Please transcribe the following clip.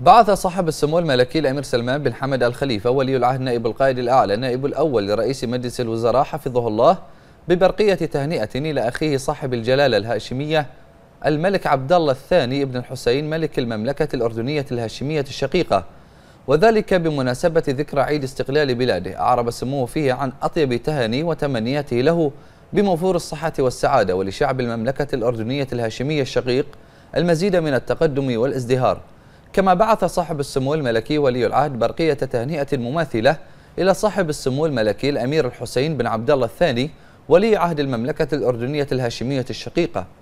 بعث صاحب السمو الملكي الأمير سلمان بن حمد الخليفة ولي العهد نائب القائد الأعلى نائب الأول لرئيس مجلس الوزراء حفظه الله ببرقية تهنئة إلى أخيه صاحب الجلالة الهاشمية الملك عبد الله الثاني ابن الحسين ملك المملكة الأردنية الهاشمية الشقيقة وذلك بمناسبة ذكرى عيد استقلال بلاده أعرب سموه فيه عن أطيب تهاني وتمنياته له بموفور الصحة والسعادة ولشعب المملكة الأردنية الهاشمية الشقيق المزيد من التقدم والازدهار كما بعث صاحب السمو الملكي ولي العهد برقية تهنئة مماثلة إلى صاحب السمو الملكي الأمير الحسين بن عبد الله الثاني ولي عهد المملكة الأردنية الهاشمية الشقيقة